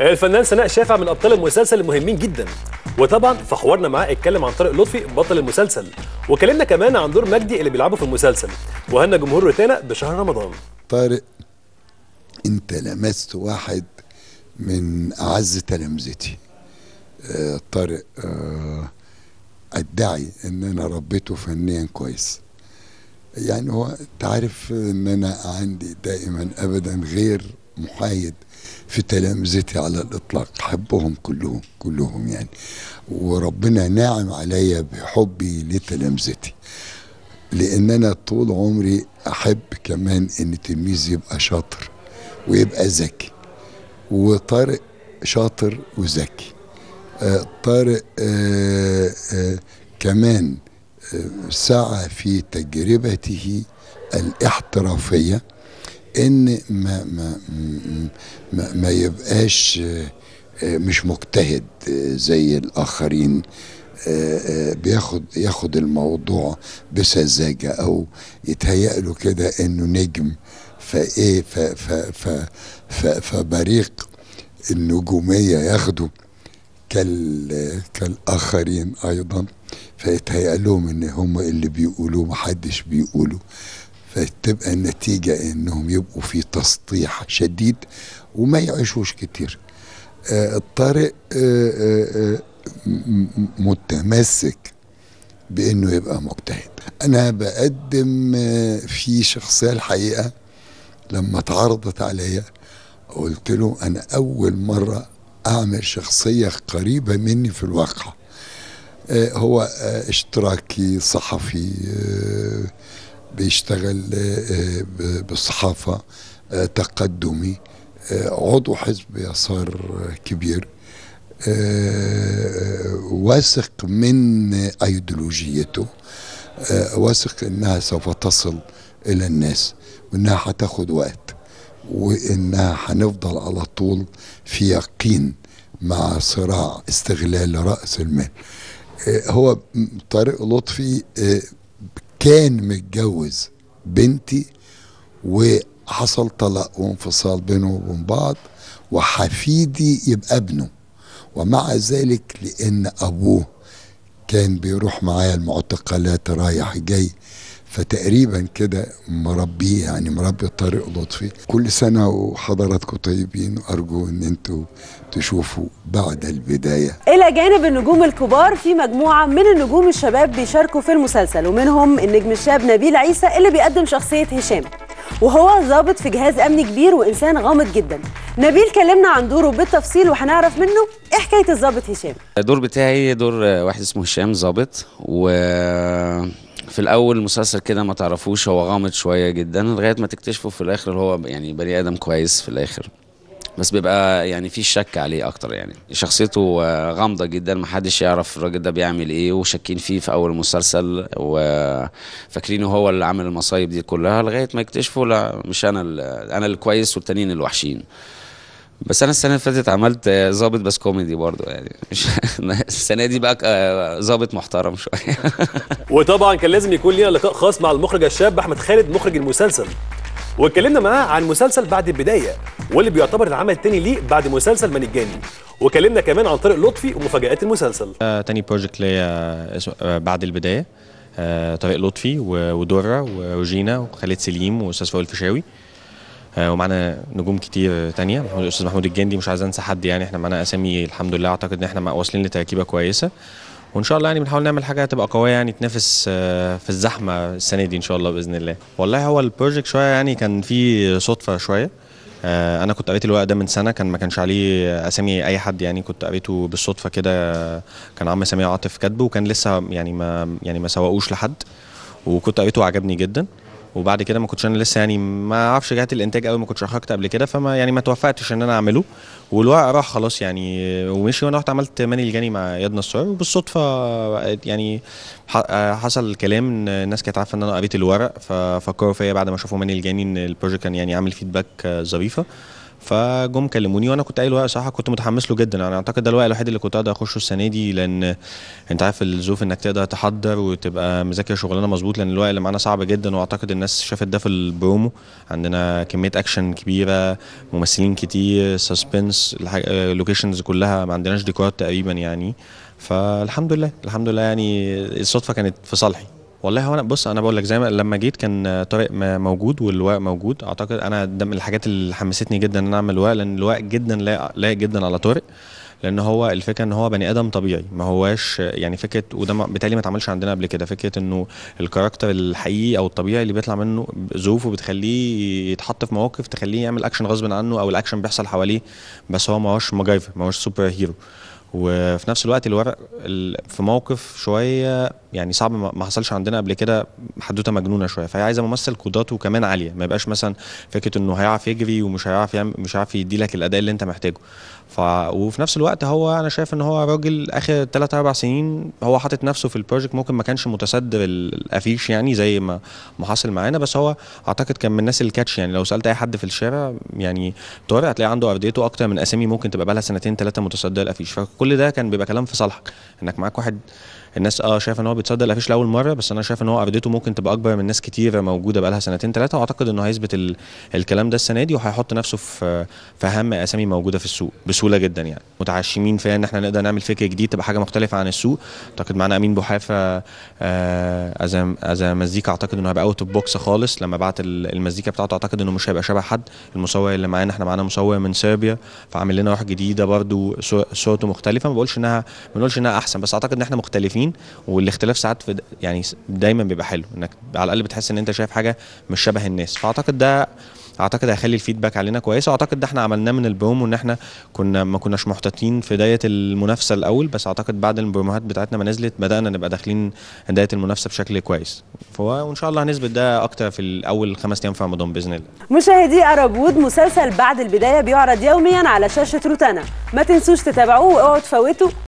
الفنان سناء شافع من ابطال المسلسل المهمين جدا وطبعا في حوارنا معاه اتكلم عن طارق لطفي بطل المسلسل وكلمنا كمان عن دور مجدي اللي بيلعبه في المسلسل وهنا جمهور روتانا بشهر رمضان طارق انت لمست واحد من اعز تلامذتي آه، طارق آه، ادعي ان انا ربيته فنيا كويس يعني هو تعرف ان انا عندي دائما ابدا غير محايد في تلامذتي على الإطلاق حبهم كلهم كلهم يعني وربنا ناعم عليا بحبي لتلامذتي لأن أنا طول عمري أحب كمان إن تلميذ يبقى شاطر ويبقى ذكي وطارق شاطر وذكي آه، طارق آه، آه، كمان سعى في تجربته الاحترافيه ان ما ما ما, ما يبقاش آه، مش مجتهد آه، زي الاخرين آه، بياخد ياخد الموضوع بسذاجه او يتهيأ له كده انه نجم فايه ف ف ف ف فبريق النجوميه ياخده كال كالاخرين ايضا فيتهيأ لهم ان هم اللي بيقولوه محدش بيقوله فتبقى النتيجة انهم يبقوا في تسطيح شديد وما يعيشوش كتير الطارق متمسك بانه يبقى مجتهد انا بقدم في شخصية الحقيقة لما اتعرضت عليا قلت له انا اول مرة اعمل شخصية قريبة مني في الواقع هو اشتراكي صحفي بيشتغل آه، آه، بالصحافة آه، تقدمي عضو حزب يسار كبير واثق من ايديولوجيته واثق انها سوف تصل الى الناس وانها هتاخد وقت وانها هنفضل على طول في يقين مع صراع استغلال راس المال هو طارق لطفي كان متجوز بنتي وحصل طلاق وانفصال بينه وبين بعض وحفيدي يبقى ابنه ومع ذلك لان ابوه كان بيروح معايا المعتقلات رايح جاي فتقريبا كده مربيه يعني مربي طارق لطفي كل سنه وحضراتكم طيبين ارجو ان انتوا تشوفوا بعد البدايه الى جانب النجوم الكبار في مجموعه من النجوم الشباب بيشاركوا في المسلسل ومنهم النجم الشاب نبيل عيسى اللي بيقدم شخصيه هشام وهو ظابط في جهاز امني كبير وانسان غامض جدا نبيل كلمنا عن دوره بالتفصيل وهنعرف منه ايه حكايه الظابط هشام الدور بتاعي دور واحد اسمه هشام ظابط و في الاول المسلسل كده ما تعرفوش هو غامض شويه جدا لغايه ما تكتشفوا في الاخر هو يعني بني ادم كويس في الاخر بس بيبقى يعني في شك عليه اكتر يعني شخصيته آه، غامضه جدا محدش يعرف الراجل ده بيعمل ايه وشاكين فيه في اول المسلسل وفاكرينه آه، هو اللي عامل المصايب دي كلها لغايه ما يكتشفوا لا مش انا انا الكويس والتانيين الوحشين بس انا السنه اللي فاتت عملت ظابط بس كوميدي برضو يعني مش السنه دي بقى ظابط محترم شويه وطبعا كان لازم يكون لينا لقاء خاص مع المخرج الشاب احمد خالد مخرج المسلسل واتكلمنا معاه عن مسلسل بعد البدايه واللي بيعتبر العمل الثاني ليه بعد مسلسل من الجاني وكلمنا كمان عن طارق لطفي ومفاجات المسلسل آه، تاني بروجكت ليا آه، اسمه آه، بعد البدايه آه، طارق لطفي ودره وجينا وخالد سليم واستاذ فؤاد الفيشاوي آه، ومعانا نجوم كتير تانية الاستاذ محمود الجندي مش عايز انسى حد يعني احنا معانا اسامي الحمد لله اعتقد ان احنا واصلين لتركيبه كويسه وان شاء الله يعني بنحاول نعمل حاجه تبقى قويه يعني تنافس آه، في الزحمه السنه دي ان شاء الله باذن الله والله هو البروجكت شويه يعني كان فيه صدفه شويه آه، انا كنت قريت الورق ده من سنه كان ما كانش عليه اسامي اي حد يعني كنت قريته بالصدفه كده كان عم سامي عاطف كاتبه وكان لسه يعني ما يعني ما سوقوش لحد وكنت قريته وعجبني جدا وبعد كده ما كنتش انا لسه يعني ما اعرفش جهه الانتاج قوي ما كنتش حركت قبل كده فما يعني ما توفقتش ان انا اعمله والورق راح خلاص يعني ومشي وانا رحت عملت ماني الجاني مع اياد نصار وبالصدفه يعني حصل كلام الناس كانت عارفه ان انا قريت الورق ففكروا فيا بعد ما شافوا ماني الجاني ان البروجكت كان يعني عامل فيدباك ظريفه فجم كلموني وانا كنت قايل ورقه صراحه كنت متحمس له جدا انا اعتقد ده الورقه الوحيد اللي كنت اقدر اخشه السنه دي لان انت عارف الظروف انك تقدر تحضر وتبقى مذاكر شغلانه مظبوط لان الورقه اللي معانا صعب جدا واعتقد الناس شافت ده في البرومو عندنا كميه اكشن كبيره ممثلين كتير سسبنس اللوكيشنز كلها ما عندناش ديكورات تقريبا يعني فالحمد لله الحمد لله يعني الصدفه كانت في صالحي والله هو انا بص انا بقول لك زي ما لما جيت كان طارق موجود واللواء موجود اعتقد انا ده من الحاجات اللي حمستني جدا ان انا اعمل لواء لان اللواء جدا لايق جدا على طارق لان هو الفكره ان هو بني ادم طبيعي ما هواش يعني فكره وده بالتالي ما اتعملش عندنا قبل كده فكره انه الكاركتر الحقيقي او الطبيعي اللي بيطلع منه ظروفه بتخليه يتحط في مواقف تخليه يعمل اكشن غصب عنه او الاكشن بيحصل حواليه بس هو ما هوش ماجايفر ما هوش سوبر هيرو وفي نفس الوقت الورق في موقف شويه يعني صعب ما حصلش عندنا قبل كده حدوته مجنونه شويه فهي عايزه ممثل قدراته كمان عاليه ما يبقاش مثلا فكره انه هيعرف يجري ومش هيعرف يعمل مش هيعرف يدي لك الاداء اللي انت محتاجه ف وفي نفس الوقت هو انا شايف ان هو راجل اخر 3 4 سنين هو حاطط نفسه في البروجكت ممكن ما كانش متصدر الافيش يعني زي ما ما حصل معانا بس هو اعتقد كان من الناس الكاتش يعني لو سالت اي حد في الشارع يعني طارق هتلاقي عنده ارديته اكتر من اسامي ممكن تبقى بقى لها سنتين ثلاثه متصدره الافيش فكل ده كان بيبقى كلام في صالحك انك معاك واحد الناس اه شايفه ان هو بيتصدر الافيش لاول مره بس انا شايف ان هو عرضته ممكن تبقى اكبر من ناس كتير موجوده بقى لها سنتين ثلاثه واعتقد انه هيثبت ال... الكلام ده السنه دي وهيحط نفسه في في اهم اسامي موجوده في السوق بسهوله جدا يعني متعشمين فيها ان احنا نقدر نعمل فكره إيه جديده تبقى حاجه مختلفه عن السوق اعتقد معانا امين بحافه آه از مزيكا اعتقد انه هيبقى اوت اوف بوكس خالص لما بعت المزيكا بتاعته اعتقد انه مش هيبقى شبه حد المصور اللي معانا احنا معانا مصور من صربيا فعامل لنا روح جديده برده صورته مختلفه ما بقولش انها ما بنقولش انها احسن بس اعتقد ان احنا مختلفين مختلفين والاختلاف ساعات في يعني دايما بيبقى حلو انك على الاقل بتحس ان انت شايف حاجه مش شبه الناس فاعتقد ده اعتقد هيخلي الفيدباك علينا كويس واعتقد ده احنا عملناه من البرومو ان احنا كنا ما كناش محتاطين في بدايه المنافسه الاول بس اعتقد بعد البروموهات بتاعتنا ما نزلت بدانا نبقى داخلين بدايه المنافسه بشكل كويس وان شاء الله هنثبت ده اكتر في الاول خمس ايام في رمضان باذن الله مشاهدي ارابود مسلسل بعد البدايه بيعرض يوميا على شاشه روتانا ما تنسوش تتابعوه واوعوا تفوتوا